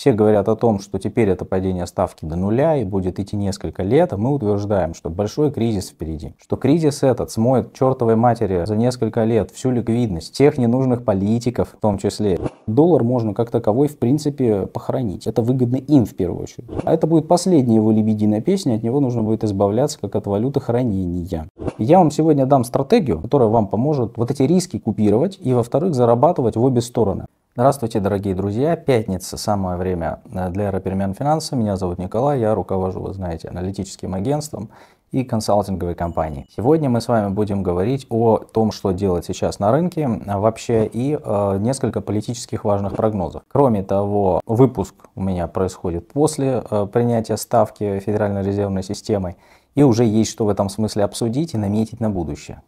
Все говорят о том, что теперь это падение ставки до нуля и будет идти несколько лет, а мы утверждаем, что большой кризис впереди. Что кризис этот смоет чертовой матери за несколько лет всю ликвидность тех ненужных политиков, в том числе. Доллар можно как таковой в принципе похоронить. Это выгодно им в первую очередь. А это будет последняя его лебединая песня, от него нужно будет избавляться как от валюты хранения. Я вам сегодня дам стратегию, которая вам поможет вот эти риски купировать и, во-вторых, зарабатывать в обе стороны. Здравствуйте, дорогие друзья. Пятница, самое время э, для эры перемен финанса. Меня зовут Николай, я руковожу, вы знаете, аналитическим агентством и консалтинговой компанией. Сегодня мы с вами будем говорить о том, что делать сейчас на рынке а вообще и э, несколько политических важных прогнозов. Кроме того, выпуск у меня происходит после э, принятия ставки Федеральной резервной системой и уже есть что в этом смысле обсудить и наметить на будущее.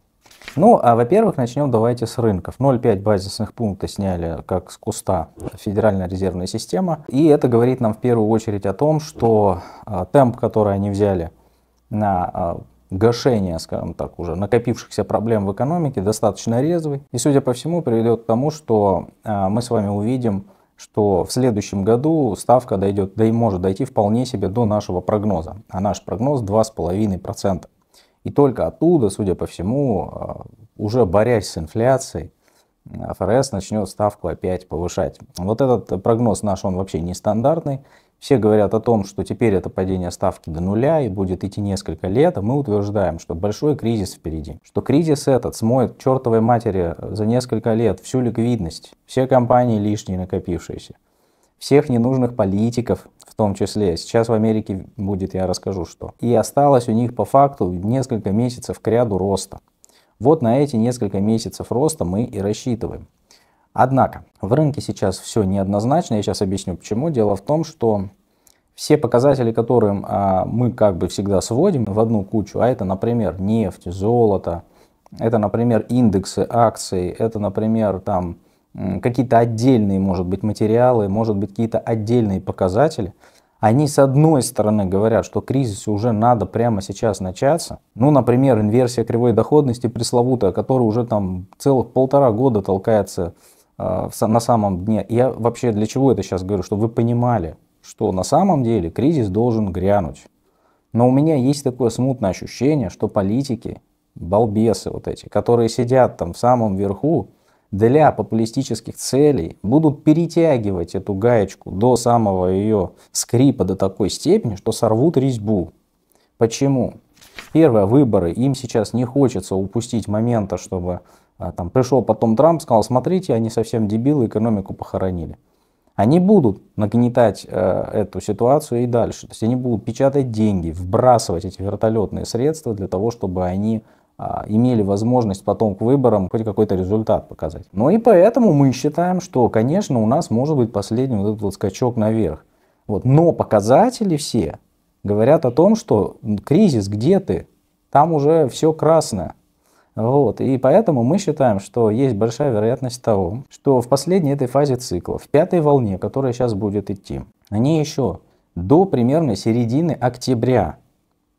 Ну, а во-первых, начнем давайте с рынков. 0,5 базисных пункта сняли как с куста Федеральная резервная система. И это говорит нам в первую очередь о том, что а, темп, который они взяли на а, гашение, скажем так, уже накопившихся проблем в экономике, достаточно резвый. И, судя по всему, приведет к тому, что а, мы с вами увидим что в следующем году ставка дойдет, да и может дойти вполне себе до нашего прогноза. А наш прогноз 2,5%. И только оттуда, судя по всему, а, уже борясь с инфляцией, ФРС начнет ставку опять повышать. Вот этот прогноз наш, он вообще нестандартный. Все говорят о том, что теперь это падение ставки до нуля и будет идти несколько лет, а мы утверждаем, что большой кризис впереди. Что кризис этот смоет чертовой матери за несколько лет всю ликвидность, все компании лишние накопившиеся всех ненужных политиков в том числе. Сейчас в Америке будет, я расскажу, что. И осталось у них по факту несколько месяцев к ряду роста. Вот на эти несколько месяцев роста мы и рассчитываем. Однако, в рынке сейчас все неоднозначно, я сейчас объясню почему. Дело в том, что все показатели, которые а, мы как бы всегда сводим в одну кучу, а это, например, нефть, золото, это, например, индексы акций, это, например, там, какие-то отдельные, может быть, материалы, может быть, какие-то отдельные показатели, они с одной стороны говорят, что кризис уже надо прямо сейчас начаться. Ну, например, инверсия кривой доходности пресловутая, которая уже там целых полтора года толкается э, на самом дне. Я вообще для чего это сейчас говорю? Чтобы вы понимали, что на самом деле кризис должен грянуть. Но у меня есть такое смутное ощущение, что политики, балбесы вот эти, которые сидят там в самом верху, для популистических целей будут перетягивать эту гаечку до самого ее скрипа до такой степени, что сорвут резьбу. Почему? Первое, выборы. Им сейчас не хочется упустить момента, чтобы а, там пришел потом Трамп, сказал, смотрите, они совсем дебилы, экономику похоронили. Они будут нагнетать э, эту ситуацию и дальше. То есть они будут печатать деньги, вбрасывать эти вертолетные средства для того, чтобы они а, имели возможность потом к выборам хоть какой-то результат показать. Ну и поэтому мы считаем, что, конечно, у нас может быть последний вот этот вот скачок наверх. Вот. Но показатели все говорят о том, что кризис, где ты? Там уже все красное. Вот. И поэтому мы считаем, что есть большая вероятность того, что в последней этой фазе цикла, в пятой волне, которая сейчас будет идти, они еще до примерно середины октября,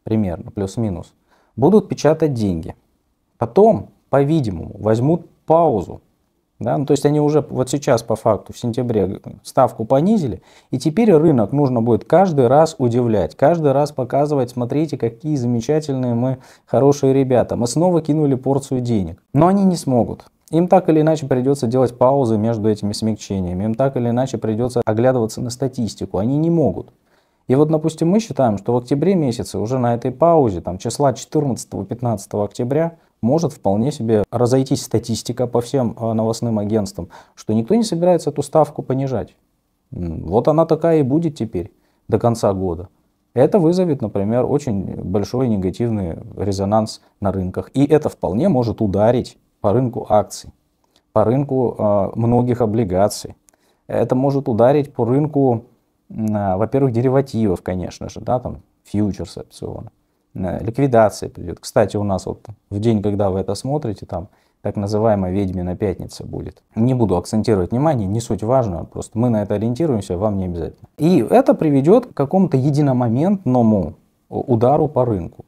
примерно, плюс-минус, будут печатать деньги. Потом, по-видимому, возьмут паузу. Да? Ну, то есть они уже вот сейчас по факту в сентябре ставку понизили, и теперь рынок нужно будет каждый раз удивлять, каждый раз показывать, смотрите, какие замечательные мы хорошие ребята, мы снова кинули порцию денег. Но они не смогут, им так или иначе придется делать паузы между этими смягчениями, им так или иначе придется оглядываться на статистику, они не могут. И вот, допустим, мы считаем, что в октябре месяце уже на этой паузе, там, числа 14-15 октября, может вполне себе разойтись статистика по всем э, новостным агентствам, что никто не собирается эту ставку понижать. Вот она такая и будет теперь до конца года. Это вызовет, например, очень большой негативный резонанс на рынках. И это вполне может ударить по рынку акций, по рынку э, многих облигаций. Это может ударить по рынку а, во-первых, деривативов, конечно же, да, там фьючерсы опционы, э, ликвидация придет. Кстати, у нас вот в день, когда вы это смотрите, там так называемая ведьмина пятница будет. Не буду акцентировать внимание, не суть важно, а просто мы на это ориентируемся, вам не обязательно. И это приведет к какому-то единомоментному э, удару по рынку.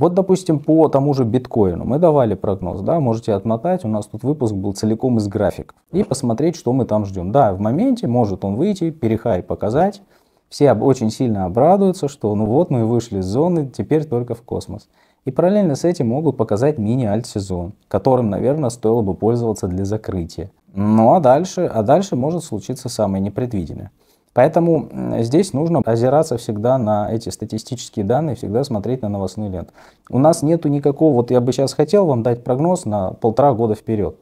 Вот, допустим, по тому же биткоину мы давали прогноз, да, можете отмотать, у нас тут выпуск был целиком из графиков и посмотреть, что мы там ждем. Да, в моменте может он выйти, перехай показать, все очень сильно обрадуются, что ну вот мы вышли из зоны, теперь только в космос. И параллельно с этим могут показать мини-альт-сезон, которым, наверное, стоило бы пользоваться для закрытия. Ну а дальше, а дальше может случиться самое непредвиденное. Поэтому здесь нужно озираться всегда на эти статистические данные, всегда смотреть на новостные ленты. У нас нету никакого, вот я бы сейчас хотел вам дать прогноз на полтора года вперед,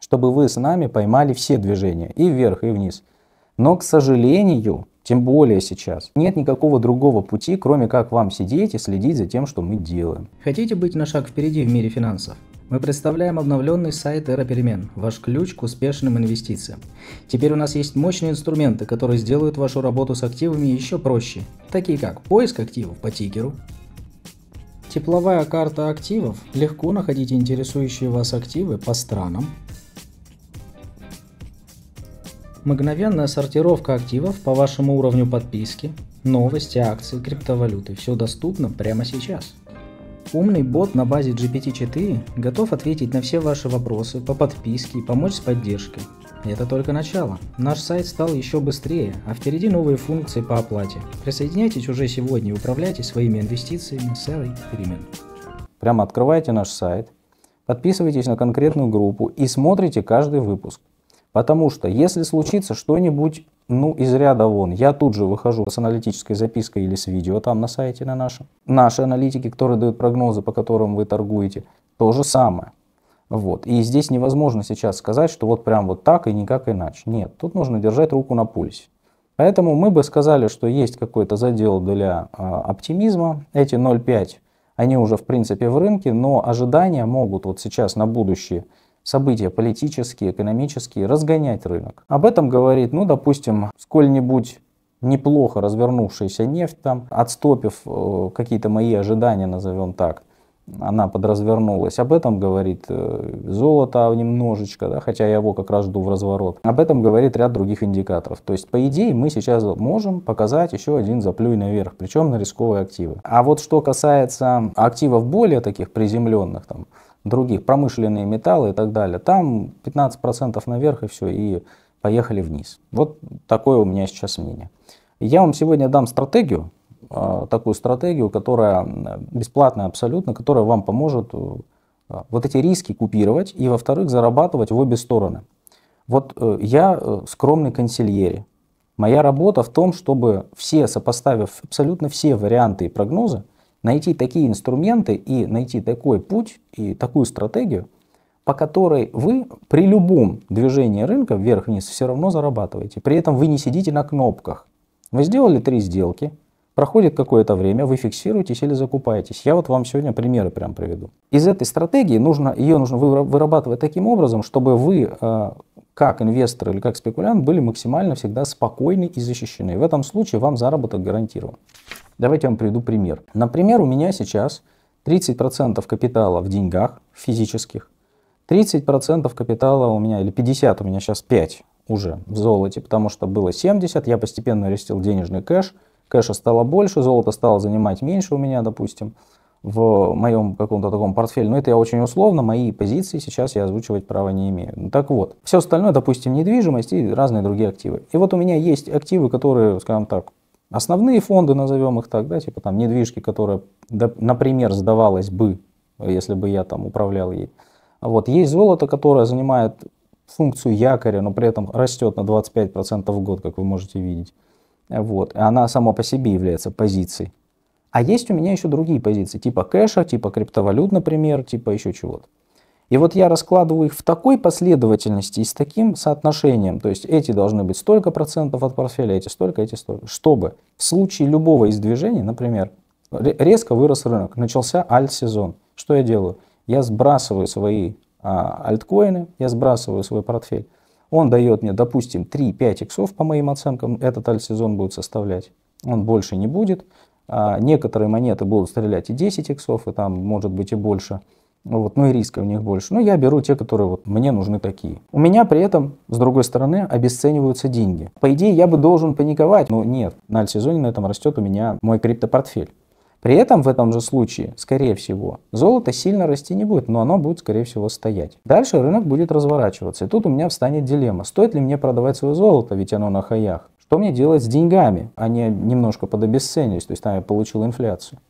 чтобы вы с нами поймали все движения, и вверх, и вниз. Но, к сожалению, тем более сейчас, нет никакого другого пути, кроме как вам сидеть и следить за тем, что мы делаем. Хотите быть на шаг впереди в мире финансов? Мы представляем обновленный сайт Эра Перемен, ваш ключ к успешным инвестициям. Теперь у нас есть мощные инструменты, которые сделают вашу работу с активами еще проще, такие как поиск активов по тикеру, тепловая карта активов, легко находите интересующие вас активы по странам, мгновенная сортировка активов по вашему уровню подписки, новости, акции, криптовалюты, все доступно прямо сейчас. Умный бот на базе GPT-4 готов ответить на все ваши вопросы по подписке и помочь с поддержкой. это только начало. Наш сайт стал еще быстрее, а впереди новые функции по оплате. Присоединяйтесь уже сегодня и управляйте своими инвестициями с Эрой Перемен. Прямо открывайте наш сайт, подписывайтесь на конкретную группу и смотрите каждый выпуск. Потому что если случится что-нибудь, ну, из ряда вон, я тут же выхожу с аналитической запиской или с видео там на сайте на нашем. Наши аналитики, которые дают прогнозы, по которым вы торгуете, то же самое. Вот. И здесь невозможно сейчас сказать, что вот прям вот так и никак иначе. Нет, тут нужно держать руку на пульсе. Поэтому мы бы сказали, что есть какой-то задел для э, оптимизма. Эти 0,5, они уже в принципе в рынке, но ожидания могут вот сейчас на будущее – события политические, экономические, разгонять рынок. Об этом говорит, ну, допустим, сколь-нибудь неплохо развернувшаяся нефть, там, отстопив э, какие-то мои ожидания, назовем так, она подразвернулась. Об этом говорит э, золото немножечко, да, хотя я его как раз жду в разворот. Об этом говорит ряд других индикаторов. То есть, по идее, мы сейчас можем показать еще один заплюй наверх, причем на рисковые активы. А вот что касается активов более таких приземленных, там, других, промышленные металлы и так далее. Там 15% наверх и все, и поехали вниз. Вот такое у меня сейчас мнение. Я вам сегодня дам стратегию, а, такую стратегию, которая бесплатная абсолютно, которая вам поможет э, а, вот эти риски купировать и, во-вторых, зарабатывать в обе стороны. Вот э, я э, скромный консильери. Моя работа в том, чтобы все, сопоставив абсолютно все варианты и прогнозы, найти такие инструменты и найти такой путь и такую стратегию, по которой вы при любом движении рынка вверх-вниз все равно зарабатываете. При этом вы не сидите на кнопках. Вы сделали три сделки, проходит какое-то время, вы фиксируетесь или закупаетесь. Я вот вам сегодня примеры прям приведу. Из этой стратегии нужно, ее нужно вырабатывать таким образом, чтобы вы э, как инвестор или как спекулянт были максимально всегда спокойны и защищены. В этом случае вам заработок гарантирован. Давайте я вам приведу пример. Например, у меня сейчас 30% капитала в деньгах физических, 30% капитала у меня, или 50, у меня сейчас 5 уже в золоте, потому что было 70, я постепенно растил денежный кэш, кэша стало больше, золото стало занимать меньше у меня, допустим, в моем каком-то таком портфеле. Но это я очень условно, мои позиции сейчас я озвучивать права не имею. Ну, так вот, все остальное, допустим, недвижимость и разные другие активы. И вот у меня есть активы, которые, скажем так, Основные фонды, назовем их так, да, типа там недвижки, которая, например, сдавалась бы, если бы я там управлял ей. Вот, есть золото, которое занимает функцию якоря, но при этом растет на 25% в год, как вы можете видеть. Вот, и она сама по себе является позицией. А есть у меня еще другие позиции, типа кэша, типа криптовалют, например, типа еще чего-то. И вот я раскладываю их в такой последовательности и с таким соотношением, то есть эти должны быть столько процентов от портфеля, эти столько, эти столько, чтобы в случае любого из движений, например, резко вырос рынок, начался альт-сезон, что я делаю? Я сбрасываю свои а, альткоины, я сбрасываю свой портфель, он дает мне, допустим, 3-5 иксов, по моим оценкам, этот альт-сезон будет составлять, он больше не будет, а некоторые монеты будут стрелять и 10 иксов, и там может быть и больше, вот, ну и риска у них больше. Но ну, я беру те, которые вот мне нужны такие. У меня при этом, с другой стороны, обесцениваются деньги. По идее, я бы должен паниковать, но нет. На сезоне на этом растет у меня мой криптопортфель. При этом в этом же случае, скорее всего, золото сильно расти не будет, но оно будет, скорее всего, стоять. Дальше рынок будет разворачиваться. И тут у меня встанет дилемма. Стоит ли мне продавать свое золото, ведь оно на хаях? Что мне делать с деньгами? Они а немножко подобесценились, то есть там я получил инфляцию.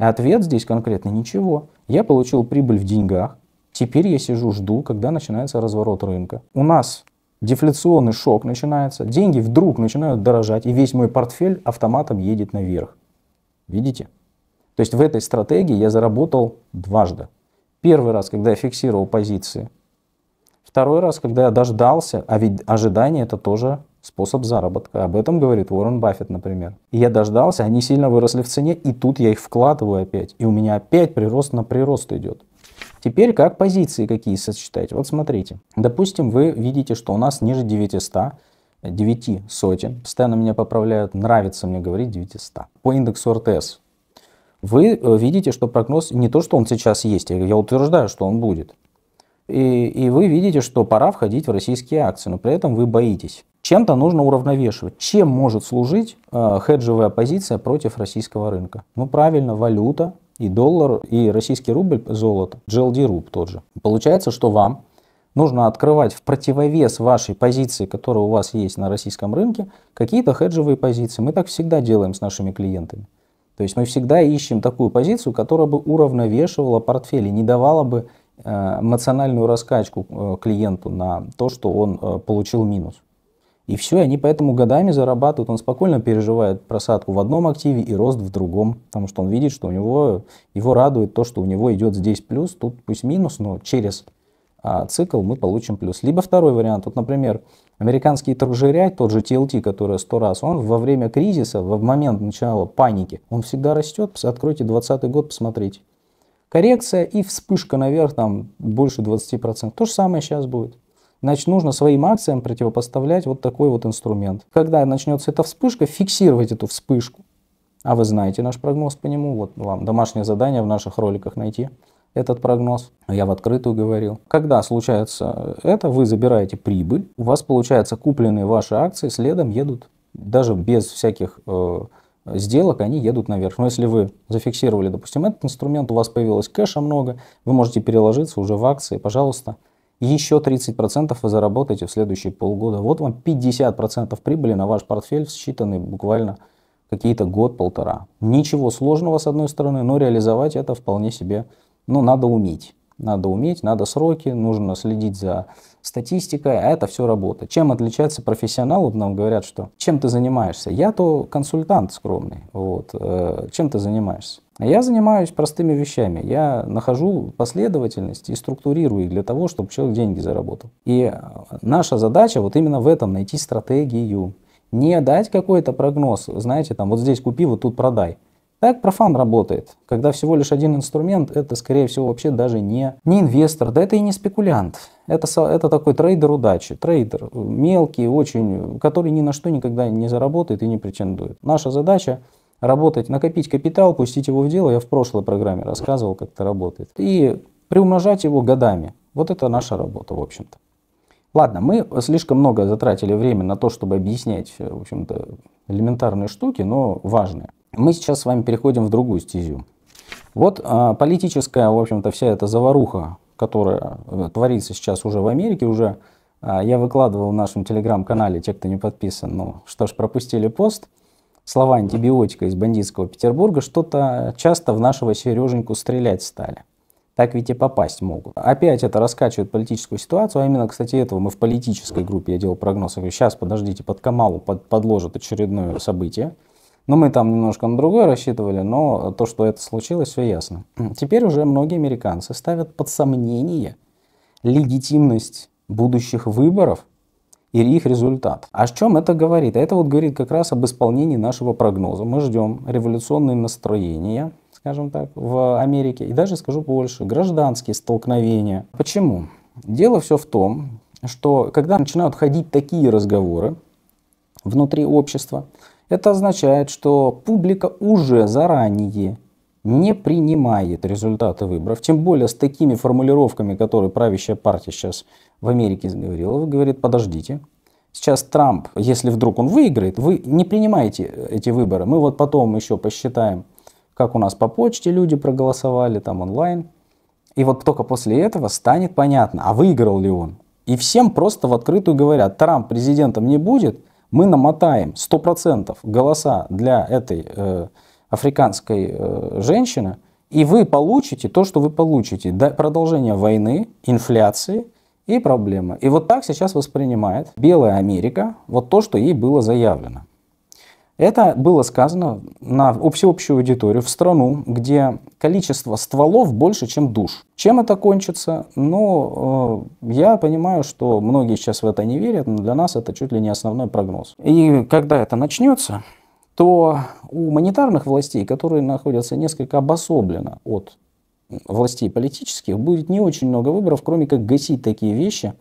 А ответ здесь конкретно ничего. Я получил прибыль в деньгах, теперь я сижу, жду, когда начинается разворот рынка. У нас дефляционный шок начинается, деньги вдруг начинают дорожать, и весь мой портфель автоматом едет наверх. Видите? То есть в этой стратегии я заработал дважды. Первый раз, когда я фиксировал позиции. Второй раз, когда я дождался, а ведь ожидание это тоже способ заработка. Об этом говорит Уоррен Баффет, например. И я дождался, они сильно выросли в цене, и тут я их вкладываю опять. И у меня опять прирост на прирост идет. Теперь как позиции какие сочетать? Вот смотрите. Допустим, вы видите, что у нас ниже 900, 9 сотен. Постоянно меня поправляют, нравится мне говорить 900. По индексу РТС. Вы э, видите, что прогноз не то, что он сейчас есть, я утверждаю, что он будет. И, и вы видите, что пора входить в российские акции, но при этом вы боитесь. Чем-то нужно уравновешивать. Чем может служить э, хеджевая позиция против российского рынка? Ну, правильно, валюта и доллар, и российский рубль, золото, GLD-руб тот же. Получается, что вам нужно открывать в противовес вашей позиции, которая у вас есть на российском рынке, какие-то хеджевые позиции. Мы так всегда делаем с нашими клиентами. То есть мы всегда ищем такую позицию, которая бы уравновешивала портфель и не давала бы э, эмоциональную раскачку э, клиенту на то, что он э, получил минус. И все, они поэтому годами зарабатывают. Он спокойно переживает просадку в одном активе и рост в другом, потому что он видит, что у него, его радует то, что у него идет здесь плюс, тут пусть минус, но через а, цикл мы получим плюс. Либо второй вариант, вот, например, американский торжеряй, тот же TLT, который сто раз, он во время кризиса, в момент начала паники, он всегда растет, откройте 2020 год, посмотрите. Коррекция и вспышка наверх, там больше 20%. То же самое сейчас будет. Значит, нужно своим акциям противопоставлять вот такой вот инструмент. Когда начнется эта вспышка, фиксировать эту вспышку. А вы знаете наш прогноз по нему. Вот вам домашнее задание в наших роликах найти этот прогноз. Я в открытую говорил. Когда случается это, вы забираете прибыль. У вас, получается, купленные ваши акции следом едут. Даже без всяких э, сделок они едут наверх. Но если вы зафиксировали, допустим, этот инструмент, у вас появилось кэша много, вы можете переложиться уже в акции. Пожалуйста, еще 30% вы заработаете в следующие полгода. Вот вам 50% прибыли на ваш портфель, считанный буквально какие-то год-полтора. Ничего сложного с одной стороны, но реализовать это вполне себе, ну, надо уметь. Надо уметь, надо сроки, нужно следить за статистикой, а это все работа. Чем отличается профессионал? Вот нам говорят, что чем ты занимаешься? Я то консультант скромный, вот, э, чем ты занимаешься? А я занимаюсь простыми вещами. Я нахожу последовательность и структурирую их для того, чтобы человек деньги заработал. И э, наша задача вот именно в этом найти стратегию. Не дать какой-то прогноз, знаете, там вот здесь купи, вот тут продай. Так профан работает, когда всего лишь один инструмент, это скорее всего вообще даже не, не инвестор, да это и не спекулянт. Это, это такой трейдер удачи, трейдер э, мелкий, очень, который ни на что никогда не заработает и не претендует. Наша задача работать, накопить капитал, пустить его в дело. Я в прошлой программе рассказывал, как это работает. И приумножать его годами. Вот это наша работа, в общем-то. Ладно, мы слишком много затратили время на то, чтобы объяснять, э, в общем-то, элементарные штуки, но важные. Мы сейчас с вами переходим в другую стезю. Вот а, политическая, в общем-то, вся эта заваруха, которая э, творится сейчас уже в Америке, уже а, я выкладывал в нашем телеграм-канале, те, кто не подписан, ну что ж, пропустили пост – слова антибиотика из бандитского Петербурга, что-то часто в нашего Сереженьку стрелять стали. Так ведь и попасть могут. Опять это раскачивает политическую ситуацию, а именно, кстати, этого мы в политической группе, я делал прогноз, говорю, сейчас подождите, под Камалу под, подложат очередное событие. Но мы там немножко на другое рассчитывали, но то, что это случилось, все ясно. Теперь уже многие американцы ставят под сомнение легитимность будущих выборов и их результат. А О чем это говорит? Это вот говорит как раз об исполнении нашего прогноза. Мы ждем революционные настроения, скажем так, в Америке и даже, скажу больше, гражданские столкновения. Почему? Дело все в том, что когда начинают ходить такие разговоры внутри общества, это означает, что публика уже заранее не принимает результаты выборов, тем более с такими формулировками, которые правящая партия сейчас в Америке заговорила, говорит, подождите, Сейчас Трамп, если вдруг он выиграет, вы не принимаете э, эти выборы. Мы вот потом еще посчитаем, как у нас по почте люди проголосовали там онлайн. И вот только после этого станет понятно, а выиграл ли он. И всем просто в открытую говорят, Трамп президентом не будет, мы намотаем 100% голоса для этой э, африканской э, женщины, и вы получите то, что вы получите. продолжение войны, инфляции – и проблема И вот так сейчас воспринимает Белая Америка вот то, что ей было заявлено. Это было сказано на всеобщую аудиторию в страну, где количество стволов больше, чем душ. Чем это кончится? Ну, э, я понимаю, что многие сейчас в это не верят, но для нас это чуть ли не основной прогноз. И когда это начнется, то у монетарных властей, которые находятся несколько обособленно от властей политических будет не очень много выборов, кроме как гасить такие вещи,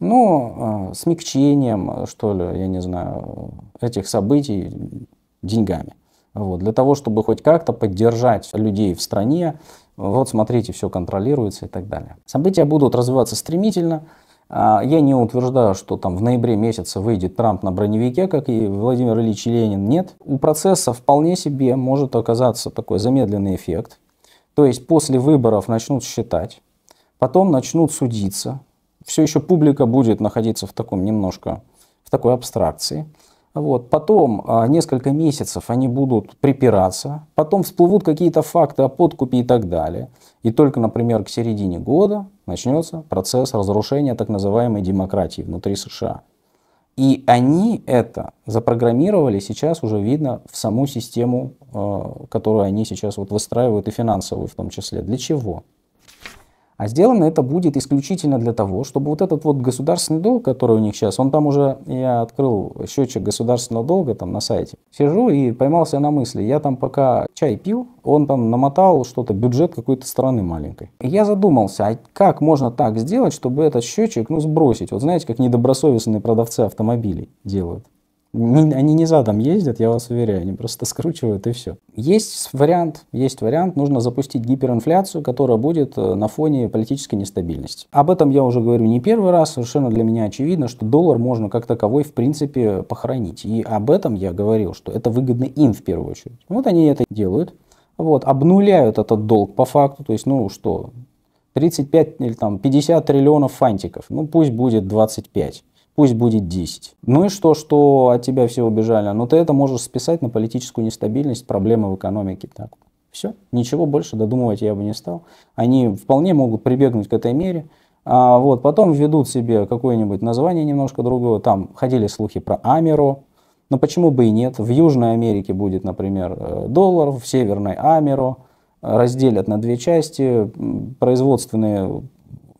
но ну, а, э, смягчением, что ли, я не знаю, э, этих событий деньгами. Вот, для того, чтобы хоть как-то поддержать людей в стране, вот смотрите, все контролируется и так далее. События будут развиваться стремительно. А, я не утверждаю, что там в ноябре месяце выйдет Трамп на броневике, как и Владимир Ильич Ленин. Нет. У процесса вполне себе может оказаться такой замедленный эффект. То есть после выборов начнут считать, потом начнут судиться. Все еще публика будет находиться в таком немножко, в такой абстракции. Вот. Потом а, несколько месяцев они будут припираться, потом всплывут какие-то факты о подкупе и так далее. И только, например, к середине года начнется процесс разрушения так называемой демократии внутри США. И они это запрограммировали, сейчас уже видно в саму систему, э, которую они сейчас вот выстраивают, и финансовую в том числе. Для чего? А сделано это будет исключительно для того, чтобы вот этот вот государственный долг, который у них сейчас, он там уже, я открыл счетчик государственного долга там на сайте, сижу и поймался на мысли, я там пока чай пил, он там намотал что-то, бюджет какой-то страны маленькой. И я задумался, а как можно так сделать, чтобы этот счетчик, ну, сбросить? Вот знаете, как недобросовестные продавцы автомобилей делают. Они не задом ездят, я вас уверяю, они просто скручивают и все. Есть вариант, есть вариант, нужно запустить гиперинфляцию, которая будет э, на фоне политической нестабильности. Об этом я уже говорю не первый раз, совершенно для меня очевидно, что доллар можно как таковой в принципе похоронить. И об этом я говорил, что это выгодно им в первую очередь. Вот они это делают, вот, обнуляют этот долг по факту, то есть, ну что, 35 или там 50 триллионов фантиков, ну пусть будет 25 пусть будет 10. Ну и что, что от тебя все убежали? но ну, ты это можешь списать на политическую нестабильность, проблемы в экономике. Так, все, ничего больше додумывать я бы не стал. Они вполне могут прибегнуть к этой мере. А вот, потом введут себе какое-нибудь название немножко другое. Там ходили слухи про Амеро, но почему бы и нет? В Южной Америке будет, например, э, доллар, в Северной Амеро разделят на две части, производственные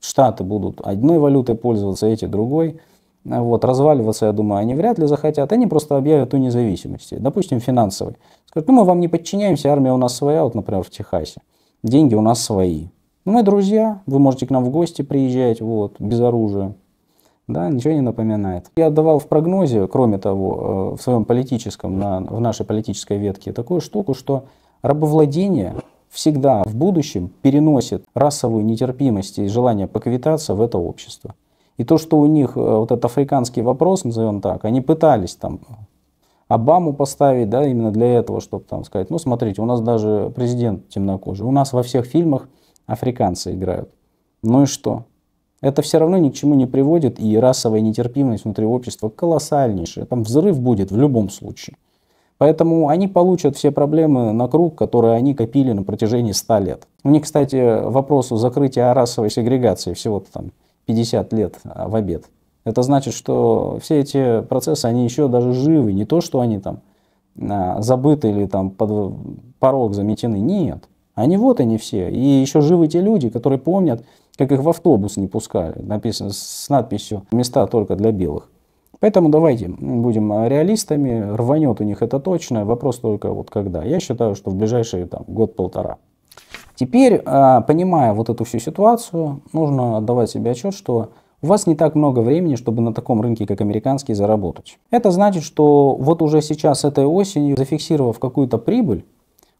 штаты будут одной валютой пользоваться, эти другой – вот, разваливаться, я думаю, они вряд ли захотят. Они просто объявят о независимости, допустим, финансовой. Скажут, ну мы вам не подчиняемся, армия у нас своя, вот, например, в Техасе. Деньги у нас свои. Ну, мы друзья, вы можете к нам в гости приезжать, вот, без оружия. Да, ничего не напоминает. Я давал в прогнозе, кроме того, э, в своем политическом, на, в нашей политической ветке, такую штуку, что рабовладение всегда в будущем переносит расовую нетерпимость и желание поквитаться в это общество. И то, что у них э, вот этот африканский вопрос, назовем так, они пытались там Обаму поставить, да, именно для этого, чтобы там сказать, ну, смотрите, у нас даже президент темнокожий, у нас во всех фильмах африканцы играют. Ну и что? Это все равно ни к чему не приводит, и расовая нетерпимость внутри общества колоссальнейшая. Там взрыв будет в любом случае. Поэтому они получат все проблемы на круг, которые они копили на протяжении 100 лет. У них, кстати, вопросу закрытия расовой сегрегации всего-то там 50 лет а, в обед. Это значит, что все эти процессы, они еще даже живы. Не то, что они там а, забыты или там под порог заметены. Нет. Они вот они все. И еще живы те люди, которые помнят, как их в автобус не пускали. Написано с надписью «Места только для белых». Поэтому давайте будем а, реалистами. Рванет у них это точно. Вопрос только вот когда. Я считаю, что в ближайшие там год-полтора. Теперь, а, понимая вот эту всю ситуацию, нужно отдавать себе отчет, что у вас не так много времени, чтобы на таком рынке, как американский, заработать. Это значит, что вот уже сейчас, этой осенью, зафиксировав какую-то прибыль,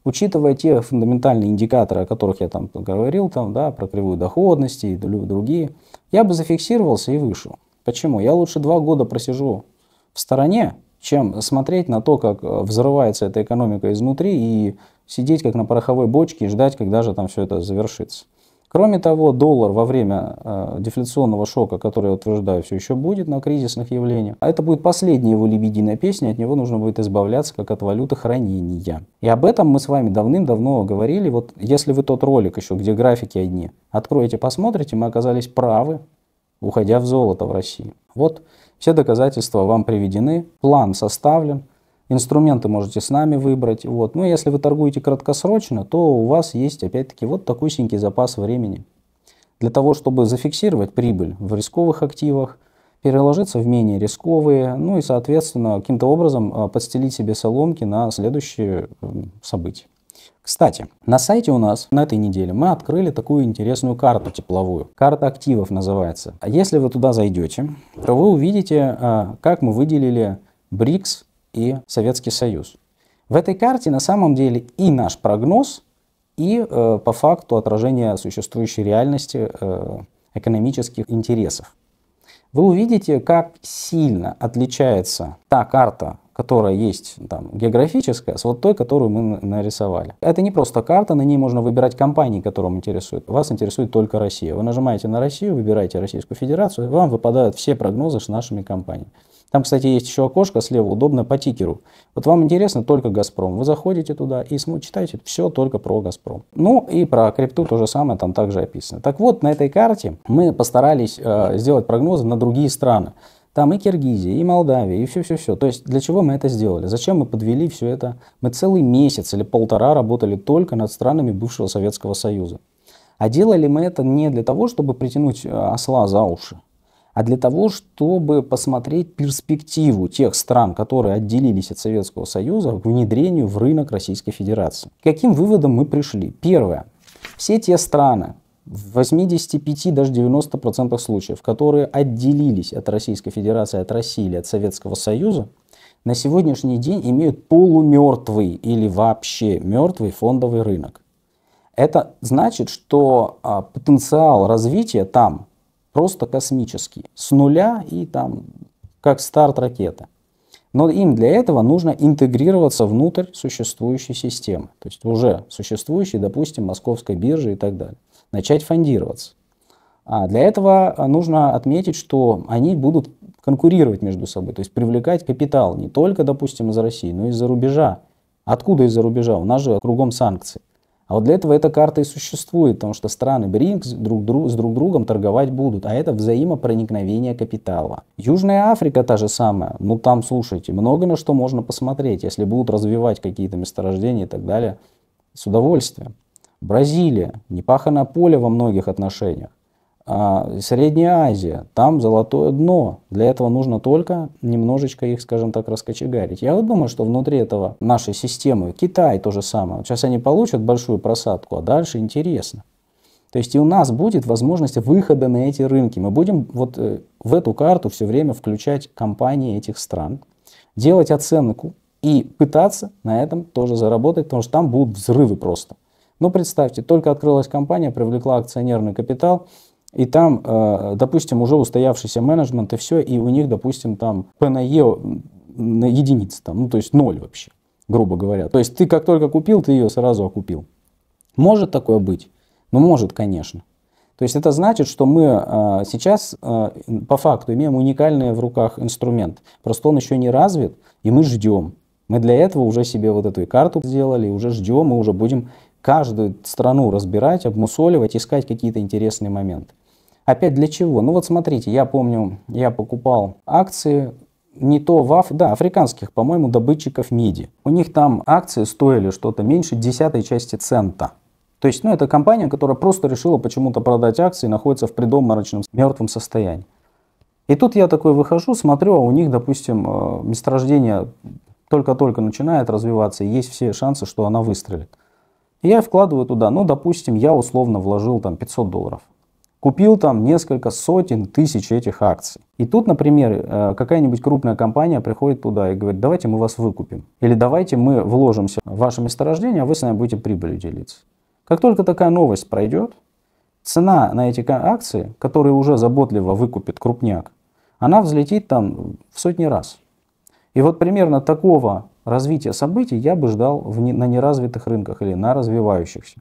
учитывая те фундаментальные индикаторы, о которых я там говорил, там, да, про кривую доходности и другие, я бы зафиксировался и вышел. Почему? Я лучше два года просижу в стороне, чем смотреть на то, как э, взрывается эта экономика изнутри и сидеть как на пороховой бочке и ждать, когда же там все это завершится. Кроме того, доллар во время э, дефляционного шока, который, я утверждаю, все еще будет на кризисных явлениях, а это будет последняя его лебединая песня, от него нужно будет избавляться как от валюты хранения. И об этом мы с вами давным-давно говорили. Вот если вы тот ролик еще, где графики одни, откроете, посмотрите, мы оказались правы, уходя в золото в России. Вот все доказательства вам приведены, план составлен, инструменты можете с нами выбрать. Вот. Но ну, если вы торгуете краткосрочно, то у вас есть опять-таки вот такой синький запас времени. Для того, чтобы зафиксировать прибыль в рисковых активах, переложиться в менее рисковые, ну и, соответственно, каким-то образом а, подстелить себе соломки на следующие события. Кстати, на сайте у нас на этой неделе мы открыли такую интересную карту тепловую. Карта активов называется. А если вы туда зайдете, то вы увидите, а, как мы выделили БРИКС и Советский Союз. В этой карте на самом деле и наш прогноз, и э, по факту отражение существующей реальности э, экономических интересов вы увидите, как сильно отличается та карта, которая есть там, географическая, с вот той, которую мы нарисовали. Это не просто карта, на ней можно выбирать компании, которые вам интересуют. Вас интересует только Россия. Вы нажимаете на Россию, выбираете Российскую Федерацию, вам выпадают все прогнозы с нашими компаниями. Там, кстати, есть еще окошко слева, удобно по тикеру. Вот вам интересно только «Газпром». Вы заходите туда и читаете все только про «Газпром». Ну и про крипту то же самое там также описано. Так вот, на этой карте мы постарались э, сделать прогнозы на другие страны. Там и Киргизия, и Молдавия, и все-все-все. То есть для чего мы это сделали? Зачем мы подвели все это? Мы целый месяц или полтора работали только над странами бывшего Советского Союза. А делали мы это не для того, чтобы притянуть э, осла за уши, а для того, чтобы посмотреть перспективу тех стран, которые отделились от Советского Союза к внедрению в рынок Российской Федерации. каким выводом мы пришли? Первое. Все те страны, в 85, даже 90% случаев, которые отделились от Российской Федерации, от России или от Советского Союза, на сегодняшний день имеют полумертвый или вообще мертвый фондовый рынок. Это значит, что а, потенциал развития там просто космический, с нуля и там как старт ракеты. Но им для этого нужно интегрироваться внутрь существующей системы, то есть уже существующей, допустим, московской биржи и так далее, начать фондироваться. А для этого а, нужно отметить, что они будут конкурировать между собой, то есть привлекать капитал не только, допустим, из России, но и из-за рубежа. Откуда из-за рубежа? У нас же кругом санкции. А вот для этого эта карта и существует, потому что страны БРИКС друг, друг, с друг другом торговать будут, а это взаимопроникновение капитала. Южная Африка та же самая, ну там, слушайте, много на что можно посмотреть, если будут развивать какие-то месторождения и так далее, с удовольствием. Бразилия, непаханное поле во многих отношениях. А, Средняя Азия, там золотое дно. Для этого нужно только немножечко их, скажем так, раскочегарить. Я вот думаю, что внутри этого нашей системы Китай то же самое. Сейчас они получат большую просадку, а дальше интересно. То есть и у нас будет возможность выхода на эти рынки. Мы будем вот э, в эту карту все время включать компании этих стран, делать оценку и пытаться на этом тоже заработать, потому что там будут взрывы просто. Но ну, представьте, только открылась компания, привлекла акционерный капитал, и там, э, допустим, уже устоявшийся менеджмент и все, и у них, допустим, там ПНЕ e, на единице, там, ну, то есть ноль вообще, грубо говоря. То есть ты как только купил, ты ее сразу окупил. Может такое быть? Ну, может, конечно. То есть это значит, что мы э, сейчас э, по факту имеем уникальный в руках инструмент. Просто он еще не развит, и мы ждем. Мы для этого уже себе вот эту карту сделали, уже ждем, и уже будем каждую страну разбирать, обмусоливать, искать какие-то интересные моменты. Опять для чего? Ну вот смотрите, я помню, я покупал акции не то в Аф... да, африканских, по-моему, добытчиков меди. У них там акции стоили что-то меньше десятой части цента. То есть, ну, это компания, которая просто решила почему-то продать акции находится в предоморочном мертвом состоянии. И тут я такой выхожу, смотрю, а у них, допустим, э, месторождение только-только начинает развиваться, и есть все шансы, что она выстрелит. И я вкладываю туда, ну, допустим, я условно вложил там 500 долларов купил там несколько сотен тысяч этих акций. И тут, например, э, какая-нибудь крупная компания приходит туда и говорит, давайте мы вас выкупим. Или давайте мы вложимся в ваше месторождение, а вы с нами будете прибылью делиться. Как только такая новость пройдет, цена на эти акции, которые уже заботливо выкупит крупняк, она взлетит там в сотни раз. И вот примерно такого развития событий я бы ждал в, на неразвитых рынках или на развивающихся.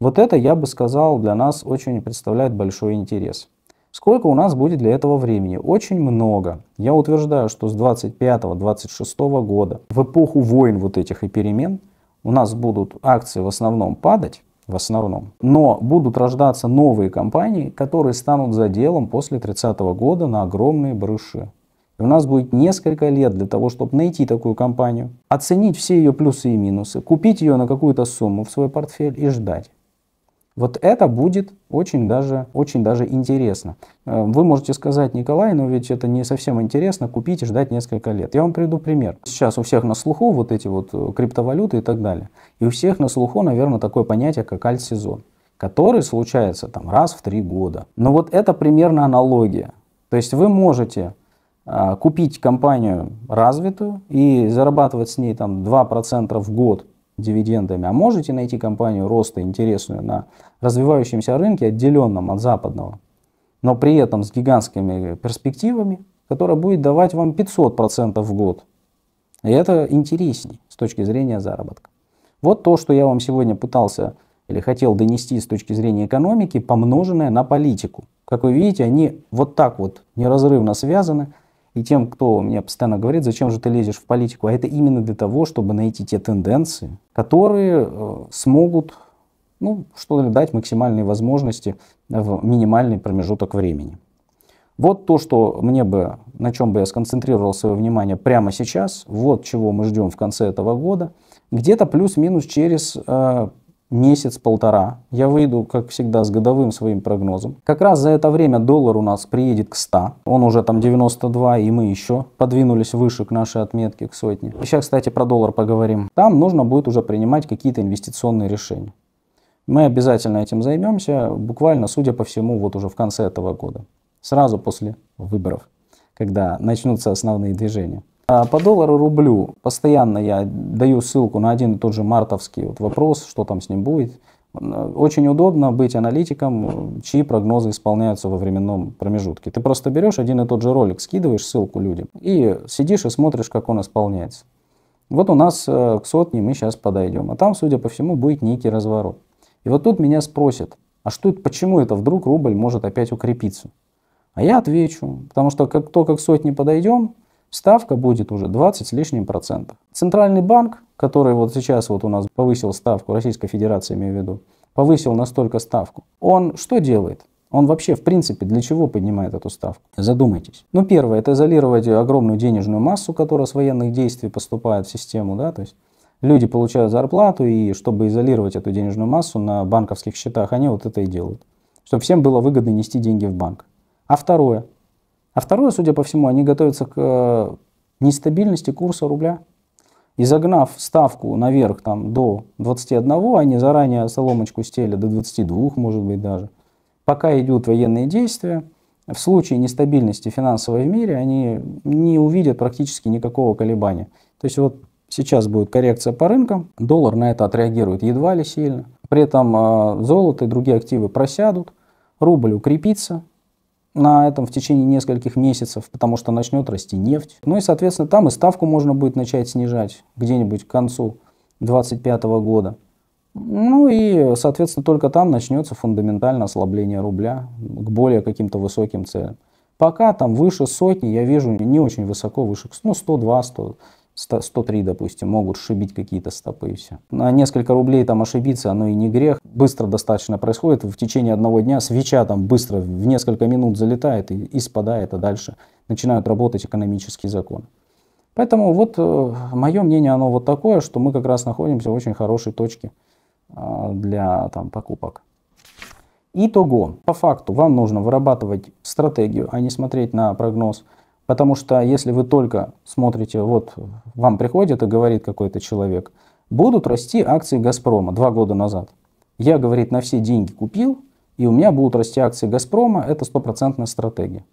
Вот это, я бы сказал, для нас очень представляет большой интерес. Сколько у нас будет для этого времени? Очень много. Я утверждаю, что с 25-26 года, в эпоху войн вот этих и перемен, у нас будут акции в основном падать, в основном. Но будут рождаться новые компании, которые станут заделом после 30 -го года на огромные брыши. И у нас будет несколько лет для того, чтобы найти такую компанию, оценить все ее плюсы и минусы, купить ее на какую-то сумму в свой портфель и ждать. Вот это будет очень даже, очень даже интересно. Э, вы можете сказать, Николай, но ну ведь это не совсем интересно, купить и ждать несколько лет. Я вам приведу пример. Сейчас у всех на слуху вот эти вот э, криптовалюты и так далее. И у всех на слуху, наверное, такое понятие, как альт-сезон, который случается там раз в три года. Но вот это примерно аналогия. То есть вы можете э, купить компанию развитую и зарабатывать с ней там 2% в год дивидендами, а можете найти компанию роста интересную на развивающемся рынке, отделенном от западного, но при этом с гигантскими перспективами, которая будет давать вам 500% в год. И это интересней с точки зрения заработка. Вот то, что я вам сегодня пытался или хотел донести с точки зрения экономики, помноженное на политику. Как вы видите, они вот так вот неразрывно связаны – и тем, кто мне постоянно говорит, зачем же ты лезешь в политику, а это именно для того, чтобы найти те тенденции, которые э, смогут ну, что ли, дать максимальные возможности в минимальный промежуток времени. Вот то, что мне бы, на чем бы я сконцентрировал свое внимание прямо сейчас, вот чего мы ждем в конце этого года, где-то плюс-минус через э, месяц-полтора я выйду, как всегда, с годовым своим прогнозом. Как раз за это время доллар у нас приедет к 100. Он уже там 92, и мы еще подвинулись выше к нашей отметке, к сотне. Сейчас, кстати, про доллар поговорим. Там нужно будет уже принимать какие-то инвестиционные решения. Мы обязательно этим займемся, буквально, судя по всему, вот уже в конце этого года. Сразу после выборов, когда начнутся основные движения. А по доллару рублю постоянно я даю ссылку на один и тот же мартовский вот вопрос, что там с ним будет. Э, очень удобно быть аналитиком, чьи прогнозы исполняются во временном промежутке. Ты просто берешь один и тот же ролик, скидываешь ссылку людям и сидишь и смотришь, как он исполняется. Вот у нас э, к сотне мы сейчас подойдем, а там, судя по всему, будет некий разворот. И вот тут меня спросят, а что это, почему это вдруг рубль может опять укрепиться? А я отвечу, потому что как только к сотне подойдем, ставка будет уже 20 с лишним процентов. Центральный банк, который вот сейчас вот у нас повысил ставку, Российской Федерации имею в виду, повысил настолько ставку, он что делает? Он вообще, в принципе, для чего поднимает эту ставку? Задумайтесь. Ну, первое, это изолировать огромную денежную массу, которая с военных действий поступает в систему, да, то есть люди получают зарплату, и чтобы изолировать эту денежную массу на банковских счетах, они вот это и делают. Чтобы всем было выгодно нести деньги в банк. А второе, а второе, судя по всему, они готовятся к э, нестабильности курса рубля. И загнав ставку наверх там, до 21, они заранее соломочку стели до 22, может быть, даже. Пока идут военные действия, в случае нестабильности финансовой в мире они не увидят практически никакого колебания. То есть вот сейчас будет коррекция по рынкам, доллар на это отреагирует едва ли сильно. При этом э, золото и другие активы просядут, рубль укрепится, на этом в течение нескольких месяцев, потому что начнет расти нефть. Ну и, соответственно, там и ставку можно будет начать снижать где-нибудь к концу 2025 года. Ну и, соответственно, только там начнется фундаментальное ослабление рубля к более каким-то высоким целям. Пока там выше сотни, я вижу, не очень высоко, выше ну, 102, 100, 103, допустим, могут шибить какие-то стопы и все. На несколько рублей там ошибиться, оно и не грех. Быстро достаточно происходит. В течение одного дня свеча там быстро в несколько минут залетает и, и спадает, а дальше начинают работать экономические законы. Поэтому вот э, мое мнение, оно вот такое, что мы как раз находимся в очень хорошей точке а, для там, покупок. Итого, по факту, вам нужно вырабатывать стратегию, а не смотреть на прогноз – Потому что если вы только смотрите, вот вам приходит и говорит какой-то человек, будут расти акции «Газпрома» два года назад. Я, говорит, на все деньги купил, и у меня будут расти акции «Газпрома», это стопроцентная стратегия.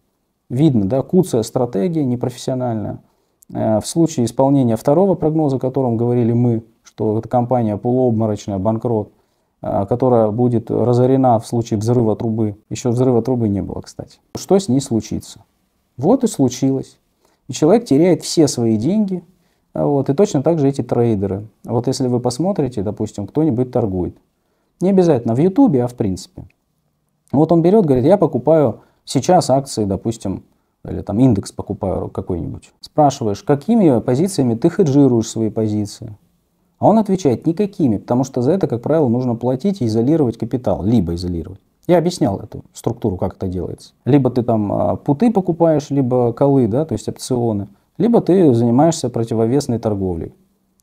Видно, да, куцая стратегия, непрофессиональная. Э, в случае исполнения второго прогноза, о котором говорили мы, что эта компания полуобморочная, банкрот, э, которая будет разорена в случае взрыва трубы. Еще взрыва трубы не было, кстати. Что с ней случится? Вот и случилось. И человек теряет все свои деньги. А вот, и точно так же эти трейдеры. Вот если вы посмотрите, допустим, кто-нибудь торгует. Не обязательно в Ютубе, а в принципе. Вот он берет, говорит, я покупаю сейчас акции, допустим, или там индекс покупаю какой-нибудь. Спрашиваешь, какими позициями ты хеджируешь свои позиции? А он отвечает, никакими, потому что за это, как правило, нужно платить и изолировать капитал, либо изолировать. Я объяснял эту структуру, как это делается. Либо ты там а, путы покупаешь, либо колы, да, то есть опционы, либо ты занимаешься противовесной торговлей.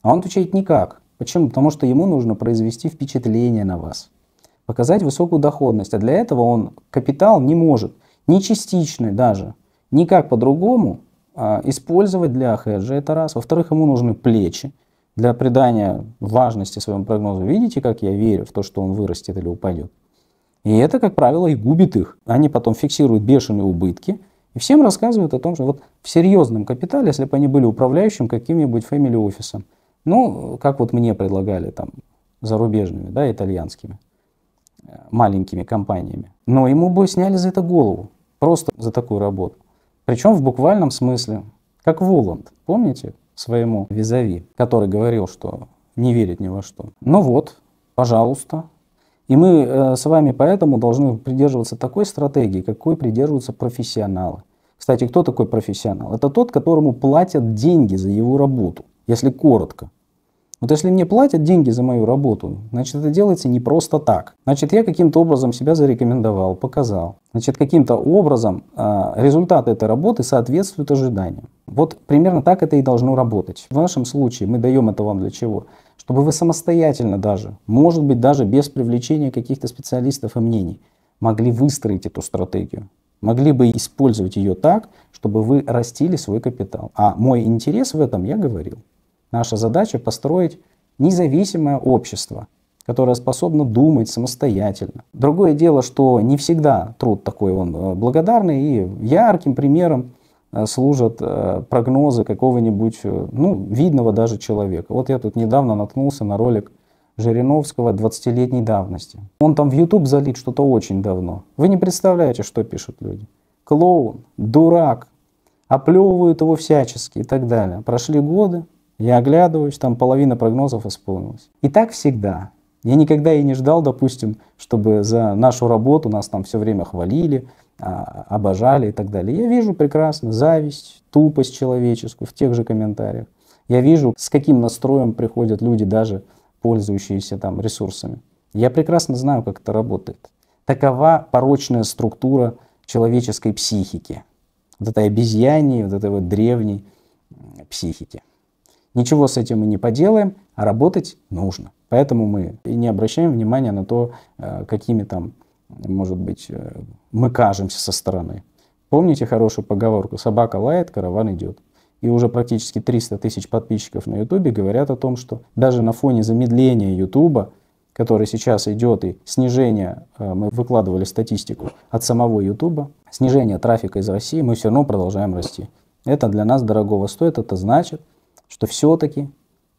А он отвечает никак. Почему? Потому что ему нужно произвести впечатление на вас, показать высокую доходность, а для этого он капитал не может, не частичный даже, никак по-другому а, использовать для хеджа, это раз. Во-вторых, ему нужны плечи, для придания важности своему прогнозу. Видите, как я верю в то, что он вырастет или упадет? И это, как правило, и губит их. Они потом фиксируют бешеные убытки и всем рассказывают о том, что вот в серьезном капитале, если бы они были управляющим каким-нибудь фэмили офисом, ну, как вот мне предлагали там зарубежными, да, итальянскими, э, маленькими компаниями. Но ему бы сняли за это голову, просто за такую работу. Причем в буквальном смысле, как Воланд, помните, своему визави, который говорил, что не верит ни во что. Ну вот, пожалуйста, и мы э, с вами поэтому должны придерживаться такой стратегии, какой придерживаются профессионалы. Кстати, кто такой профессионал? Это тот, которому платят деньги за его работу, если коротко. Вот если мне платят деньги за мою работу, значит это делается не просто так. Значит я каким-то образом себя зарекомендовал, показал. Значит каким-то образом э, результаты этой работы соответствуют ожиданиям. Вот примерно так это и должно работать. В нашем случае мы даем это вам для чего? чтобы вы самостоятельно даже, может быть, даже без привлечения каких-то специалистов и мнений, могли выстроить эту стратегию, могли бы использовать ее так, чтобы вы растили свой капитал. А мой интерес в этом я говорил. Наша задача построить независимое общество, которое способно думать самостоятельно. Другое дело, что не всегда труд такой он э, благодарный, и ярким примером Э, служат э, прогнозы какого-нибудь, э, ну, видного даже человека. Вот я тут недавно наткнулся на ролик Жириновского 20-летней давности. Он там в YouTube залит что-то очень давно. Вы не представляете, что пишут люди. Клоун, дурак, оплевывают его всячески и так далее. Прошли годы, я оглядываюсь, там половина прогнозов исполнилась. И так всегда. Я никогда и не ждал, допустим, чтобы за нашу работу нас там все время хвалили, а, обожали и так далее. Я вижу прекрасно зависть, тупость человеческую в тех же комментариях. Я вижу, с каким настроем приходят люди, даже пользующиеся там ресурсами. Я прекрасно знаю, как это работает. Такова порочная структура человеческой психики. Вот этой обезьяньей, вот этой вот древней психики. Ничего с этим мы не поделаем, а работать нужно. Поэтому мы не обращаем внимания на то, э, какими там может быть, э, мы кажемся со стороны. Помните хорошую поговорку «собака лает, караван идет». И уже практически 300 тысяч подписчиков на Ютубе говорят о том, что даже на фоне замедления Ютуба, который сейчас идет, и снижение, э, мы выкладывали статистику от самого Ютуба, снижение трафика из России, мы все равно продолжаем расти. Это для нас дорогого стоит, это значит, что все-таки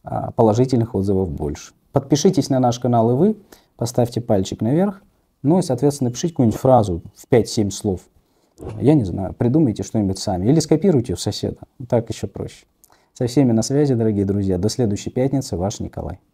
а, положительных отзывов больше. Подпишитесь на наш канал и вы, поставьте пальчик наверх, ну и, соответственно, напишите какую-нибудь фразу в 5-7 слов. Я не знаю, придумайте что-нибудь сами. Или скопируйте у соседа. Так еще проще. Со всеми на связи, дорогие друзья. До следующей пятницы. Ваш Николай.